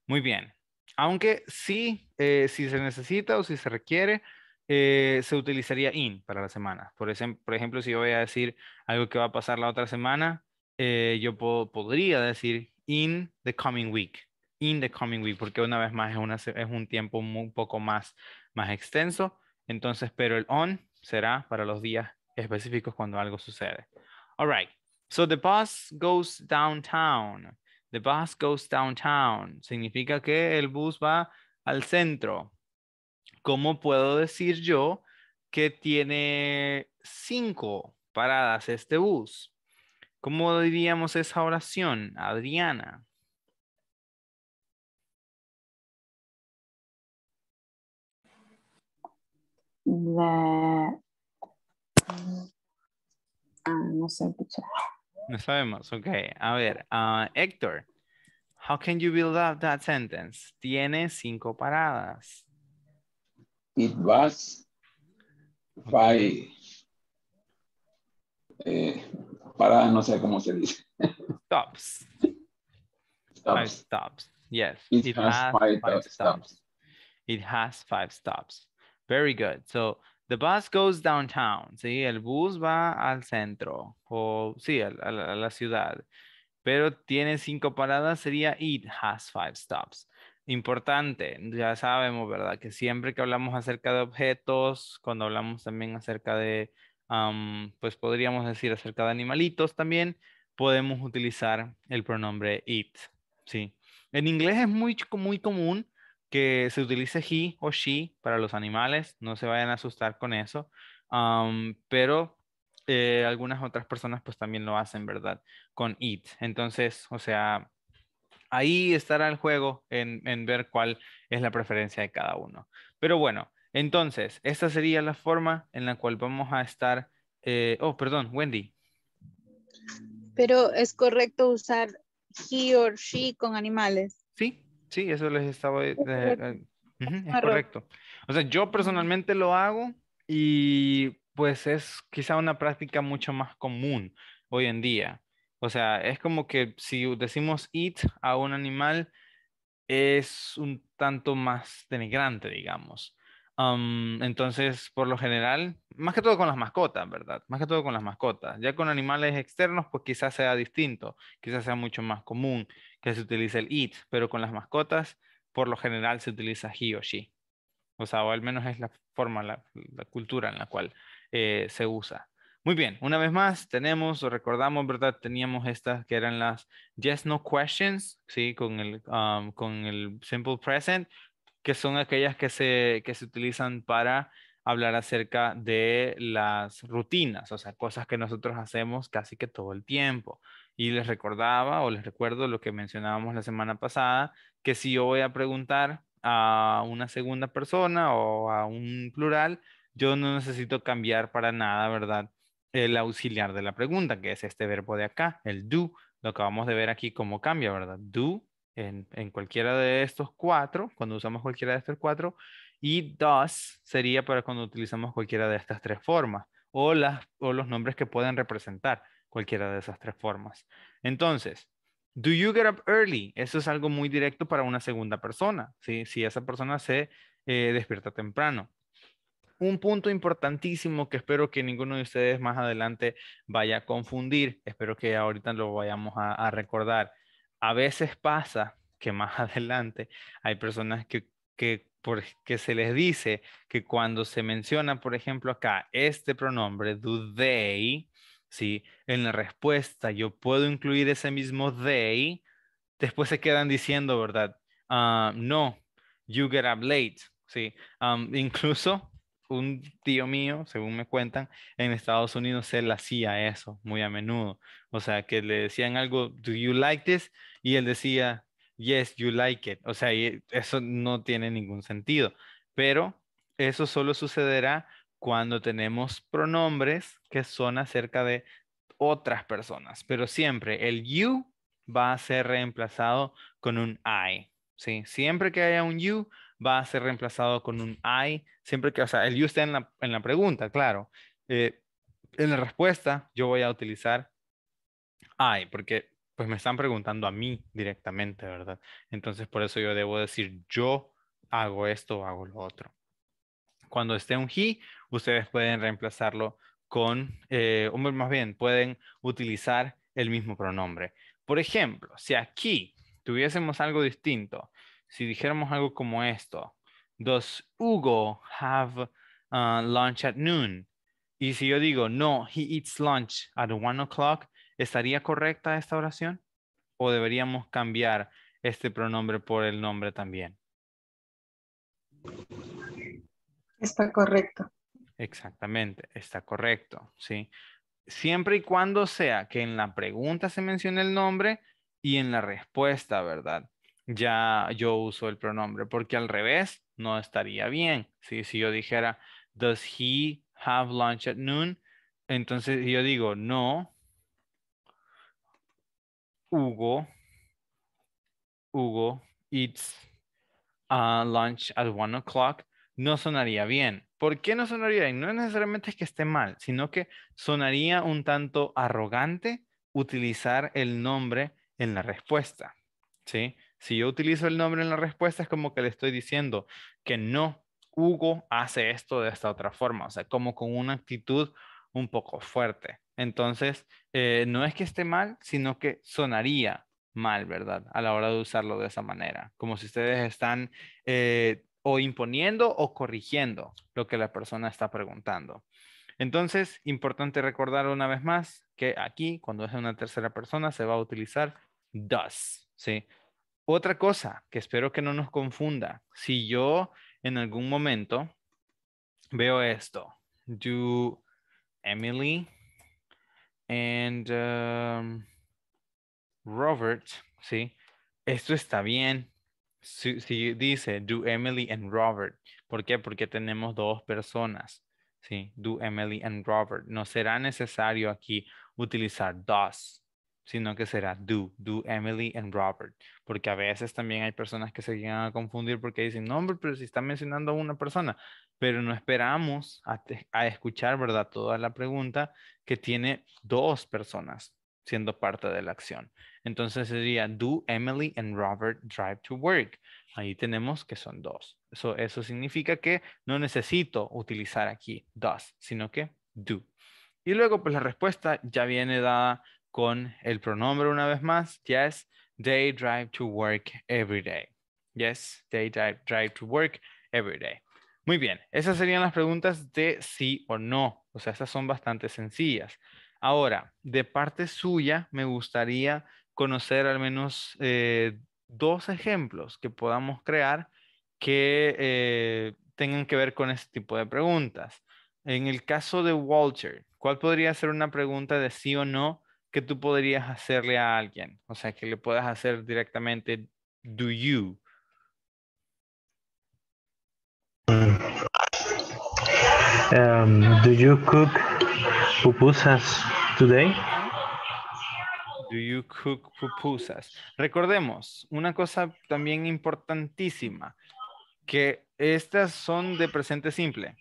Muy bien. Aunque sí, eh, si se necesita o si se requiere, eh, se utilizaría in para la semana. Por, ejemplo, si yo voy a decir algo que va a pasar la otra semana, eh, yo podría decir in the coming week. In the coming week, porque una vez más es, una, es un tiempo un poco más, más extenso. Entonces, pero el on será para los días específicos cuando algo sucede. All right. So the bus goes downtown. The bus goes downtown. Significa que el bus va al centro. ¿Cómo puedo decir yo que tiene cinco paradas este bus? ¿Cómo diríamos esa oración, Adriana? Ah, no sé, escuchar. No sabemos, ok. A ver, uh, Héctor, how can you build up that sentence? Tiene cinco paradas. It was five. Eh, paradas, no sé cómo se dice. Stops. stops. Five stops. Yes. It, it has, has, five, five stops. stops. It has five stops. Very good. So The bus goes downtown, ¿sí? El bus va al centro, o sí, a, la ciudad. Pero tiene cinco paradas, sería it has five stops. Importante, ya sabemos, ¿verdad? Que siempre que hablamos acerca de objetos, cuando hablamos también acerca de, pues podríamos decir acerca de animalitos también, podemos utilizar el pronombre it, ¿sí? En inglés es muy, muy común que se utilice he o she para los animales, no se vayan a asustar con eso, pero eh, algunas otras personas pues también lo hacen, ¿verdad? Con it. Entonces, o sea, ahí estará el juego en, ver cuál es la preferencia de cada uno. Pero bueno, entonces, esta sería la forma en la cual vamos a estar, eh, oh, perdón, Wendy. Pero es correcto usar he o she con animales. Sí, Sí, eso les estaba... Eh, es eh, eh, correcto. O sea, yo personalmente lo hago y pues es quizá una práctica mucho más común hoy en día. O sea, es como que si decimos eat a un animal es un tanto más denigrante, digamos. Um, entonces, por lo general, más que todo con las mascotas, ¿verdad? Más que todo con las mascotas. Ya con animales externos, pues quizás sea distinto, quizás sea mucho más común que se utiliza el it, pero con las mascotas por lo general se utiliza he o she. O sea, o al menos es la forma, la, cultura en la cual eh, se usa. Muy bien, una vez más tenemos, o recordamos, ¿verdad? Teníamos estas que eran las yes, no questions, ¿sí? Um, con el, simple present, que son aquellas que se, que se utilizan para hablar acerca de las rutinas, o sea, cosas que nosotros hacemos casi que todo el tiempo. Y les recordaba o les recuerdo lo que mencionábamos la semana pasada, que si yo voy a preguntar a una segunda persona o a un plural, yo no necesito cambiar para nada, ¿verdad? El auxiliar de la pregunta, que es este verbo de acá, el do, lo acabamos de ver aquí cómo cambia, ¿verdad? Do en, cualquiera de estos cuatro, cuando usamos cualquiera de estos cuatro, y does sería para cuando utilizamos cualquiera de estas tres formas o, las, o los nombres que pueden representar cualquiera de esas tres formas. Entonces, do you get up early? Eso es algo muy directo para una segunda persona, ¿sí? si esa persona se eh, despierta temprano. Un punto importantísimo que espero que ninguno de ustedes más adelante vaya a confundir, espero que ahorita lo vayamos a, recordar. A veces pasa que más adelante hay personas que, que que se les dice que cuando se menciona, por ejemplo, acá este pronombre, do they, ¿sí? En la respuesta yo puedo incluir ese mismo they, después se quedan diciendo, ¿verdad? Ah, no, you get up late, ¿sí? incluso un tío mío, según me cuentan, en Estados Unidos él hacía eso muy a menudo. O sea, que le decían algo, do you like this? Y él decía, yes, you like it. O sea, eso no tiene ningún sentido. Pero eso solo sucederá cuando tenemos pronombres que son acerca de otras personas, pero siempre el you va a ser reemplazado con un I. Siempre que haya un you, va a ser reemplazado con un I. Siempre que, o sea, el you está en la, pregunta, claro. Eh, en la respuesta, yo voy a utilizar I, porque pues me están preguntando a mí directamente, ¿verdad? Entonces, por eso yo debo decir, yo hago esto o hago lo otro. Cuando esté un he, ustedes pueden reemplazarlo con, eh, o más bien, pueden utilizar el mismo pronombre. Por ejemplo, si aquí tuviésemos algo distinto, si dijéramos algo como esto, does Hugo have uh, lunch at noon? Y si yo digo, no, he eats lunch at one o'clock, ¿estaría correcta esta oración? ¿O deberíamos cambiar este pronombre por el nombre también? Está correcto. Exactamente, está correcto, ¿sí? Siempre y cuando sea que en la pregunta se mencione el nombre y en la respuesta, ¿verdad? Ya yo uso el pronombre, porque al revés no estaría bien, Si yo dijera, does he have lunch at noon? Entonces yo digo, no, Hugo, Hugo eats uh, lunch at one o'clock no sonaría bien. ¿Por qué no sonaría bien? No necesariamente es que esté mal, sino que sonaría un tanto arrogante utilizar el nombre en la respuesta. ¿sí? Si yo utilizo el nombre en la respuesta, es como que le estoy diciendo que no, Hugo hace esto de esta otra forma, o sea, como con una actitud un poco fuerte. Entonces, eh, no es que esté mal, sino que sonaría mal, ¿verdad? A la hora de usarlo de esa manera, como si ustedes están eh, o imponiendo o corrigiendo lo que la persona está preguntando. Entonces, importante recordar una vez más que aquí, cuando es una tercera persona, se va a utilizar does, ¿sí? Otra cosa que espero que no nos confunda, si yo en algún momento veo esto, do Emily and um, Robert, ¿sí? Esto está bien, si, dice do Emily and Robert, ¿por qué? Porque tenemos dos personas, ¿sí? Do Emily and Robert. No será necesario aquí utilizar dos, sino que será do, do Emily and Robert. Porque a veces también hay personas que se llegan a confundir porque dicen, no, pero si está mencionando a una persona. Pero no esperamos a escuchar, ¿verdad? Toda la pregunta que tiene dos personas siendo parte de la acción. Entonces sería Do Emily and Robert drive to work? Ahí tenemos que son dos. Eso, eso significa que no necesito utilizar aquí does, sino que do. Y luego pues la respuesta ya viene dada con el pronombre una vez más. Yes, they drive to work every day. Yes, they drive, drive to work every day. Muy bien, esas serían las preguntas de sí o no. O sea, esas son bastante sencillas. Ahora, de parte suya, me gustaría conocer al menos eh, dos ejemplos que podamos crear que eh, tengan que ver con este tipo de preguntas. En el caso de Walter, ¿cuál podría ser una pregunta de sí o no que tú podrías hacerle a alguien? O sea, que le puedas hacer directamente, ¿do you? Em, ¿Do you cook? pupusas today? Do you cook pupusas? Recordemos una cosa también importantísima, que estas son de presente simple.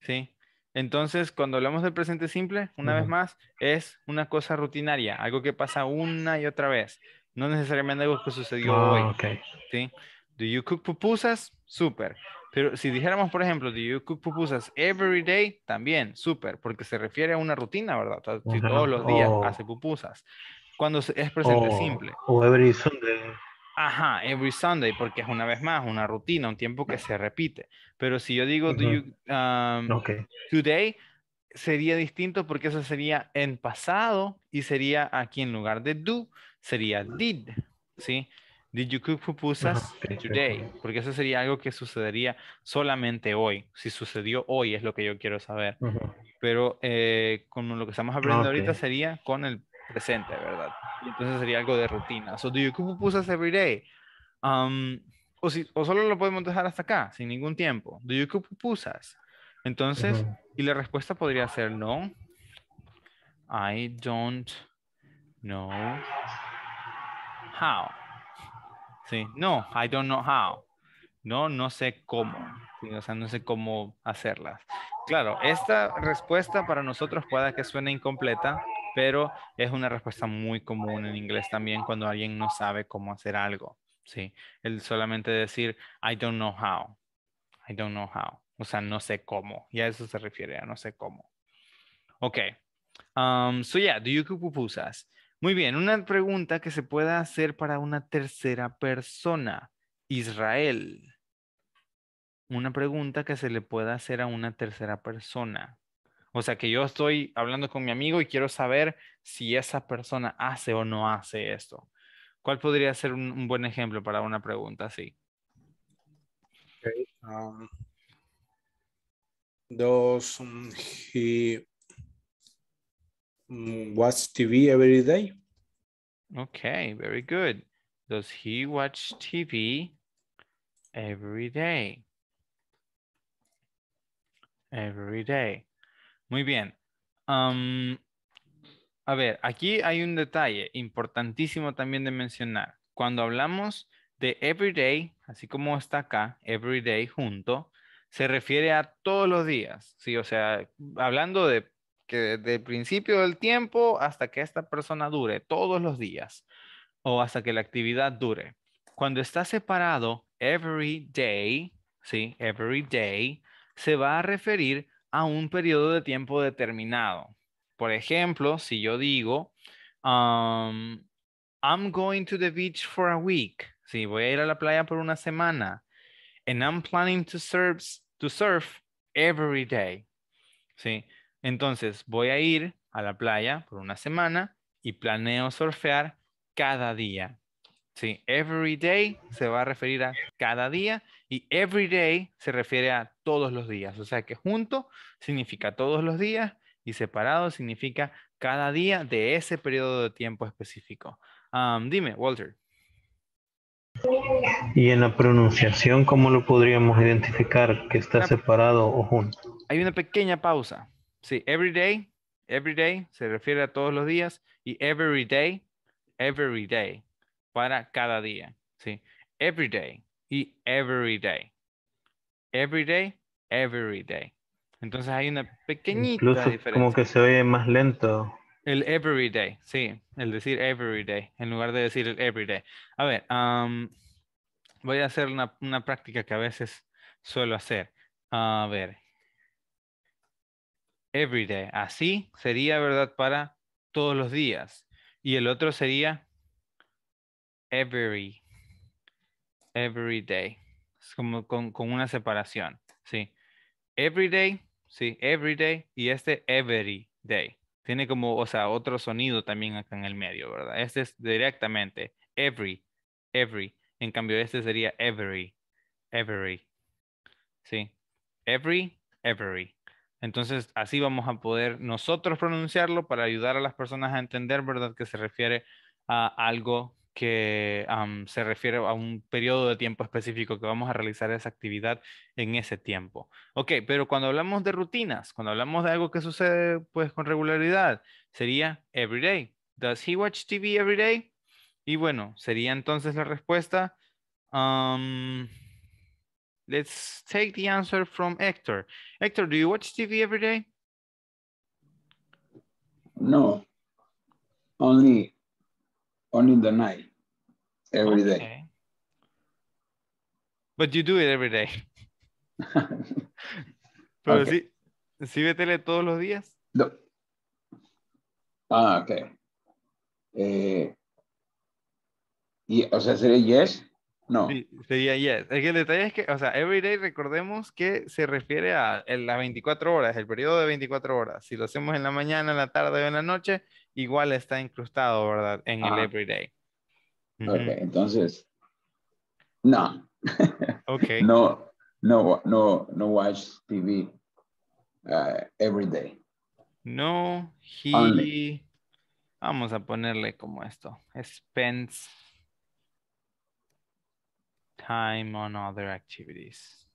¿Sí? Entonces, cuando hablamos del presente simple, una vez más, es una cosa rutinaria, algo que pasa una y otra vez, no necesariamente algo que sucedió ah, hoy. Okay. ¿Sí? Do you cook pupusas? Super. Pero si dijéramos, por ejemplo, do you cook pupusas every day? También, súper, porque se refiere a una rutina, ¿verdad? si todos los días oh. hace pupusas. Cuando es presente oh, simple. O every Sunday. Ajá, every Sunday, porque es una vez más una rutina, un tiempo que se repite. Pero si yo digo, do you, um, today, sería distinto porque eso sería en pasado y sería aquí en lugar de do, sería did, ¿sí? Did you cook pupusas today? Porque eso sería algo que sucedería solamente hoy. Si sucedió hoy es lo que yo quiero saber. Pero eh, con lo que estamos aprendiendo ah, ahorita sería con el presente, ¿verdad? entonces sería algo de rutina. So, do you cook pupusas every day? Um, o, solo lo podemos dejar hasta acá, sin ningún tiempo. Do you cook pupusas? Entonces, y la respuesta podría ser no. I don't know how. Sí. No, I don't know how. No, no sé cómo. O sea, no sé cómo hacerlas. Claro, esta respuesta para nosotros puede que suene incompleta, pero es una respuesta muy común en inglés también cuando alguien no sabe cómo hacer algo. Sí, el solamente decir I don't know how. I don't know how. O sea, no sé cómo. Y a eso se refiere, a no sé cómo. Ok. Um, so yeah, do you cook pupusas? Muy bien, una pregunta que se pueda hacer para una tercera persona, Israel. Una pregunta que se le pueda hacer a una tercera persona. O sea, que yo estoy hablando con mi amigo y quiero saber si esa persona hace o no hace esto. ¿Cuál podría ser un, buen ejemplo para una pregunta así? Okay. Mm, watch TV every day. Okay, very good. Does he watch TV every day? Every day. Muy bien. Um, a ver, aquí hay un detalle importantísimo también de mencionar. Cuando hablamos de every day, así como está acá, every day, junto, se refiere a todos los días, ¿sí? O sea, hablando de que desde el principio del tiempo hasta que esta persona dure todos los días o hasta que la actividad dure. Cuando está separado, every day, ¿sí? Every day se va a referir a un periodo de tiempo determinado. Por ejemplo, si yo digo, um, I'm going to the beach for a week. Sí, voy a ir a la playa por una semana. And I'm planning to surf, to surf every day. Sí. Entonces, voy a ir a la playa por una semana y planeo surfear cada día. Sí, every day se va a referir a cada día y every day se refiere a todos los días. O sea que junto significa todos los días y separado significa cada día de ese periodo de tiempo específico. Um, dime, Walter. Y en la pronunciación, ¿cómo lo podríamos identificar que está separado o junto? Hay una pequeña pausa. Sí, every day, every day se refiere a todos los días y every day, every day, para cada día. Sí, every day y every day. Every day, every day. Entonces hay una pequeñita Incluso diferencia. Como que se oye más lento. El every day, sí, el decir every day, en lugar de decir el every day. A ver, voy a hacer una, una práctica que a veces suelo hacer. A ver, every day. Así sería, ¿verdad? Para todos los días. Y el otro sería every, every day. Es como con, una separación, ¿sí? Every day, sí, every day. Y este every day. Tiene como, o sea, otro sonido también acá en el medio, ¿verdad? Este es directamente every, every. En cambio, este sería every, every. Sí, every, every. Entonces, así vamos a poder nosotros pronunciarlo para ayudar a las personas a entender, ¿verdad?, que se refiere a algo que se refiere a un periodo de tiempo específico que vamos a realizar esa actividad en ese tiempo. Ok, pero cuando hablamos de rutinas, cuando hablamos de algo que sucede pues con regularidad, sería every day. Does he watch TV every day? Y bueno, sería entonces la respuesta. Let's take the answer from Hector. Hector, do you watch TV every day? No, only, only in the night, every okay. day. But you do it every day. Pero okay. sí, sí ve tele todos los días. No. Ah, ok. Eh, y, o sea, sería yes. No. sería yes. el detalle es que, o sea, everyday recordemos que se refiere a las 24 horas, el periodo de 24 horas. Si lo hacemos en la mañana, en la tarde o en la noche, igual está incrustado, ¿verdad? En el everyday. Ok, entonces, no. ok. no, no, no, no watch TV uh, every everyday. No, he... Vamos a ponerle como esto. Spends time on other activities.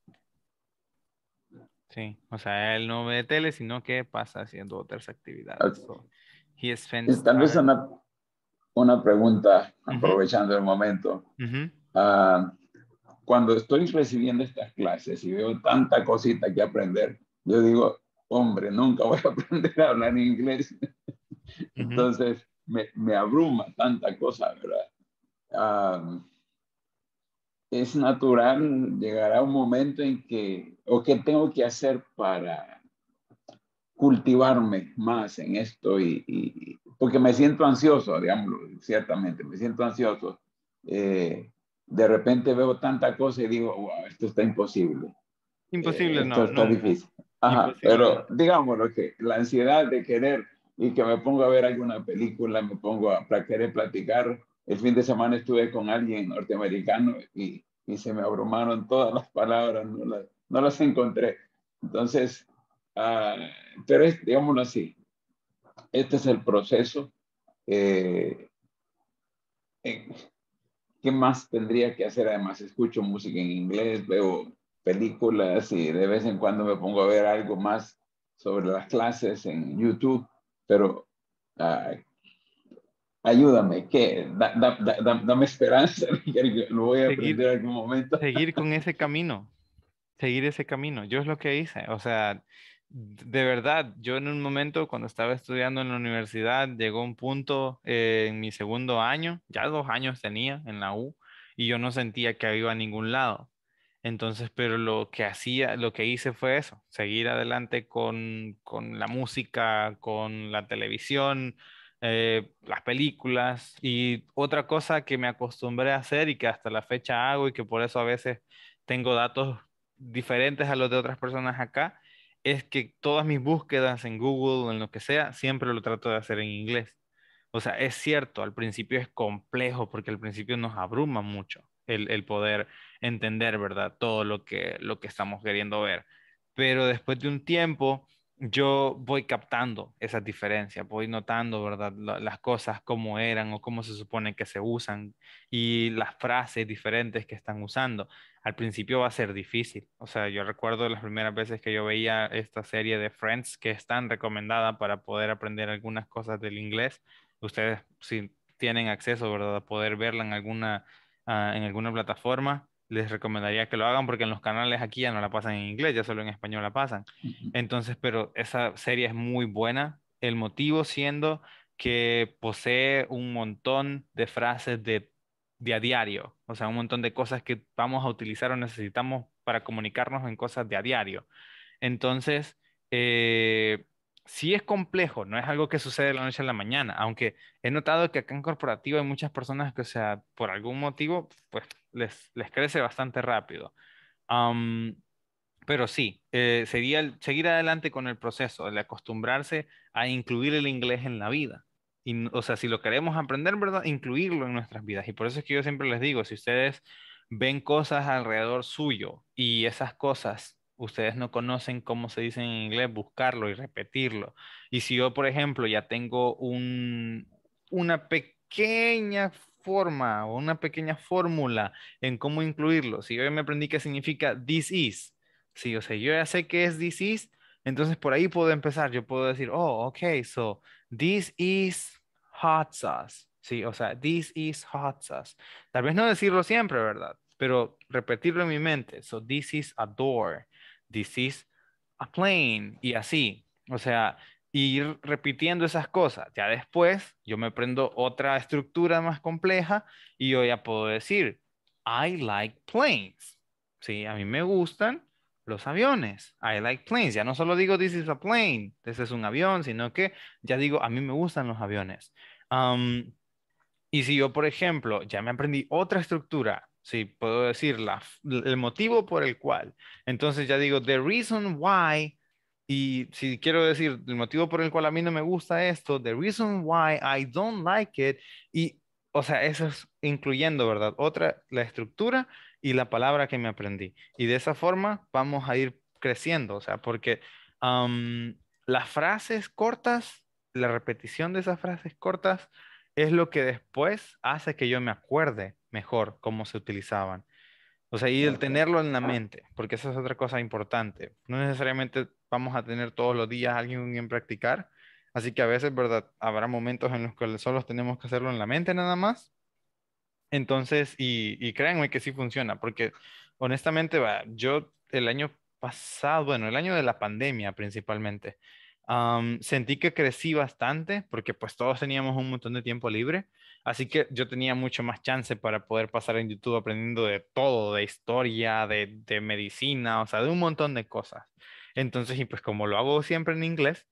Sí, o sea, él no ve tele, sino que pasa haciendo otras actividades. Okay. So, Tal vez una, una, pregunta, aprovechando el momento. Ah, cuando estoy recibiendo estas clases y veo tanta cosita que aprender, yo digo, hombre, nunca voy a aprender a hablar inglés. Entonces, me, me, abruma tanta cosa, ¿verdad? Ah, es natural, llegará un momento en que, o que tengo que hacer para cultivarme más en esto y, porque me siento ansioso, digámoslo, ciertamente, me siento ansioso. Eh, de repente veo tanta cosa y digo, wow, esto está imposible. Imposible, eh, no. Esto está difícil. Ajá, pero digámoslo que la ansiedad de querer y que me pongo a ver alguna película, me pongo a querer platicar el fin de semana estuve con alguien norteamericano y, y se me abrumaron todas las palabras, no, no las encontré. Entonces, ah, pero es, digámoslo así, este es el proceso. Eh, ¿Qué más tendría que hacer? Además, escucho música en inglés, veo películas y de vez en cuando me pongo a ver algo más sobre las clases en YouTube, pero uh, ayúdame, que dame esperanza, lo voy a seguir, aprender en algún momento. Seguir con ese camino, seguir ese camino. Yo es lo que hice, o sea, de verdad, yo en un momento cuando estaba estudiando en la universidad, llegó un punto eh, en mi segundo año, ya dos años tenía en la U, y yo no sentía que iba a ningún lado. Entonces, pero lo que hacía, lo que hice fue eso, seguir adelante con, con la música, con la televisión, eh, las películas y otra cosa que me acostumbré a hacer y que hasta la fecha hago y que por eso a veces tengo datos diferentes a los de otras personas acá, es que todas mis búsquedas en Google, o en lo que sea, siempre lo trato de hacer en inglés. O sea, es cierto, al principio es complejo porque al principio nos abruma mucho el, el, poder entender, ¿verdad? Todo lo que, lo que estamos queriendo ver. Pero después de un tiempo, yo voy captando esas diferencias, voy notando, ¿verdad? Las cosas como eran o cómo se supone que se usan y las frases diferentes que están usando. Al principio va a ser difícil. O sea, yo recuerdo las primeras veces que yo veía esta serie de Friends que es tan recomendada para poder aprender algunas cosas del inglés. Ustedes si tienen acceso, ¿verdad? A poder verla en ah, en alguna plataforma les recomendaría que lo hagan porque en los canales aquí ya no la pasan en inglés, ya solo en español la pasan. Entonces, pero esa serie es muy buena, el motivo siendo que posee un montón de frases de, de a diario, o sea, un montón de cosas que vamos a utilizar o necesitamos para comunicarnos en cosas de a diario. Entonces, eh, sí es complejo, no es algo que sucede de la noche a la mañana, aunque he notado que acá en corporativo hay muchas personas que, o sea, por algún motivo, pues les, les crece bastante rápido. pero sí, eh, sería seguir adelante con el proceso, el acostumbrarse a incluir el inglés en la vida. Y, o sea, si lo queremos aprender, ¿verdad? Incluirlo en nuestras vidas. Y por eso es que yo siempre les digo, si ustedes ven cosas alrededor suyo y esas cosas ustedes no conocen cómo se dice en inglés, buscarlo y repetirlo. Y si yo, por ejemplo, ya tengo una pequeña forma o una pequeña fórmula en cómo incluirlo, si yo ya me aprendí qué significa this is, si yo, sé, yo ya sé qué es this is, entonces por ahí puedo empezar, yo puedo decir, oh, ok, so this is hot sauce. Sí, o sea, this is hot sauce. Tal vez no decirlo siempre, ¿verdad? Pero repetirlo en mi mente. So, this is a door this is a plane, y así. O sea, ir repitiendo esas cosas. Ya después yo me prendo otra estructura más compleja y yo ya puedo decir, I like planes. Sí, a mí me gustan los aviones. I like planes. Ya no solo digo this is a plane, this es un avión, sino que ya digo a mí me gustan los aviones. Um, y si yo, por ejemplo, ya me aprendí otra estructura si puedo decir el motivo por el cual. Entonces ya digo, the reason why, y si quiero decir el motivo por el cual a mí no me gusta esto, the reason why I don't like it, y o sea, eso es incluyendo, ¿verdad? Otra, la estructura y la palabra que me aprendí. Y de esa forma vamos a ir creciendo, o sea, porque las frases cortas, la repetición de esas frases cortas es lo que después hace que yo me acuerde mejor cómo se utilizaban. O sea, y el tenerlo en la ah. mente, porque esa es otra cosa importante. No necesariamente vamos a tener todos los días alguien en practicar, así que a veces, ¿verdad? Habrá momentos en los que solo tenemos que hacerlo en la mente nada más. Entonces, y, créanme que sí funciona, porque honestamente, va, yo el año pasado, bueno, el año de la pandemia principalmente, sentí que crecí bastante, porque pues todos teníamos un montón de tiempo libre Así que yo tenía mucho más chance para poder pasar en YouTube aprendiendo de todo, de historia, de, medicina, o sea, de un montón de cosas. Entonces, y pues como lo hago siempre en inglés,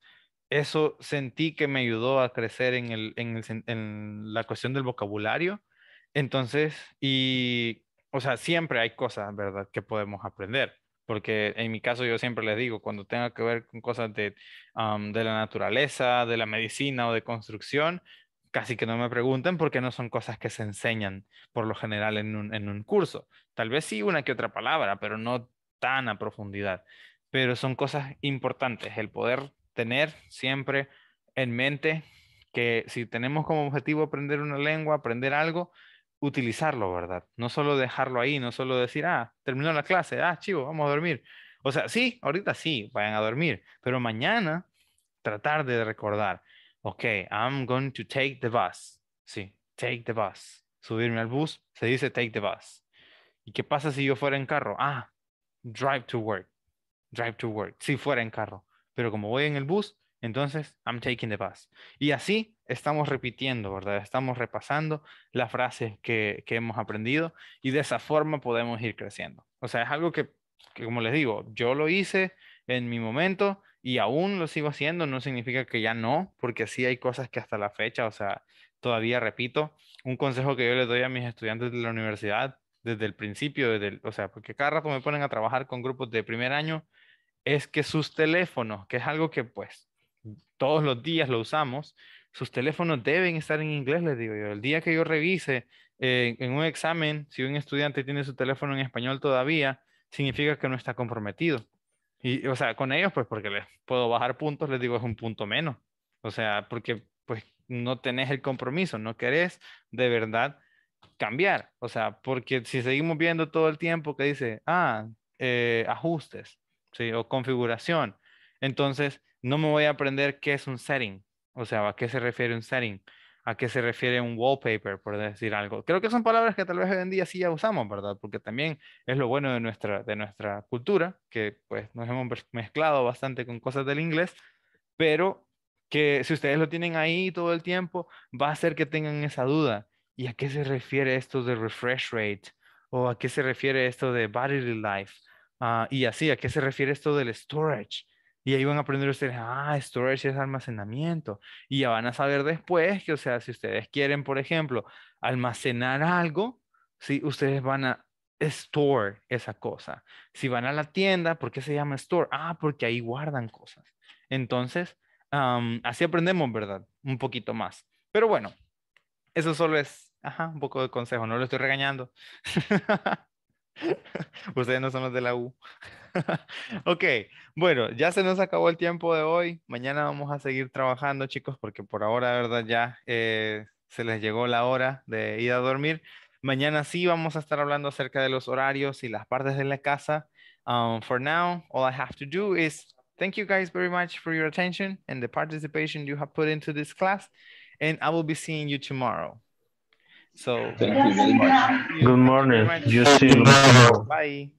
eso sentí que me ayudó a crecer en, la cuestión del vocabulario. Entonces, y, o sea, siempre hay cosas, ¿verdad?, que podemos aprender porque en mi caso yo siempre les digo, cuando tenga que ver con cosas de, de, la naturaleza, de la medicina o de construcción, casi que no me pregunten porque no son cosas que se enseñan por lo general en un, curso. Tal vez sí una que otra palabra, pero no tan a profundidad. Pero son cosas importantes, el poder tener siempre en mente que si tenemos como objetivo aprender una lengua, aprender algo, utilizarlo, ¿verdad? No solo dejarlo ahí, no solo decir, ah, terminó la clase, ah, chivo, vamos a dormir. O sea, sí, ahorita sí, vayan a dormir, pero mañana tratar de recordar ok, I'm going to take the bus. Sí, take the bus. Subirme al bus, se dice take the bus. ¿Y qué pasa si yo fuera en carro? Ah, drive to work. Drive to work. Si sí, fuera en carro. Pero como voy en el bus, entonces I'm taking the bus. Y así estamos repitiendo, ¿verdad? Estamos repasando las frases que, hemos aprendido y de esa forma podemos ir creciendo. O sea, es algo que como les digo, yo lo hice en mi momento y aún lo sigo haciendo, no significa que ya no, porque sí hay cosas que hasta la fecha, o sea, todavía repito, un consejo que yo les doy a mis estudiantes de la universidad desde el principio, desde o sea, porque cada rato me ponen a trabajar con grupos de primer año, es que sus teléfonos, que es algo que pues todos los días lo usamos, sus teléfonos deben estar en inglés, les digo yo. El día que yo revise eh, en un examen, si un estudiante tiene su teléfono en español todavía, significa que no está comprometido. Y, o sea, con ellos, pues porque les puedo bajar puntos, les digo es un punto menos. O sea, porque pues no tenés el compromiso, no querés de verdad cambiar. O sea, porque si seguimos viendo todo el tiempo que dice, ah, eh, ajustes, ¿sí? O configuración. Entonces, no me voy a aprender qué es un setting. O sea, ¿a qué se refiere un setting? a qué se refiere un wallpaper, por decir algo. Creo que son palabras que tal vez hoy en día sí ya usamos, ¿verdad? Porque también es lo bueno de nuestra, de nuestra cultura, que pues nos hemos mezclado bastante con cosas del inglés, pero que si ustedes lo tienen ahí todo el tiempo, va a hacer que tengan esa duda. ¿Y a qué se refiere esto de refresh rate? ¿O a qué se refiere esto de battery life? Ah, y así, ¿a qué se refiere esto del storage? Y ahí van a aprender ustedes, ah, storage es almacenamiento. Y ya van a saber después que, o sea, si ustedes quieren, por ejemplo, almacenar algo, si ustedes van a store esa cosa. Si van a la tienda, ¿por qué se llama store? Ah, porque ahí guardan cosas. Entonces, así aprendemos, ¿verdad? Un poquito más. Pero bueno, eso solo es, ajá, un poco de consejo, no lo estoy regañando. Ustedes no son los de la U. ok, bueno, ya se nos acabó el tiempo de hoy. Mañana vamos a seguir trabajando, chicos, porque por ahora, de verdad, ya eh, se les llegó la hora de ir a dormir. Mañana sí vamos a estar hablando acerca de los horarios y las partes de la casa. Um, for now, all I have to do is thank you guys very much for your attention and the participation you have put into this class. And I will be seeing you tomorrow. So, thank you very much. Good morning. You see you tomorrow. Bye.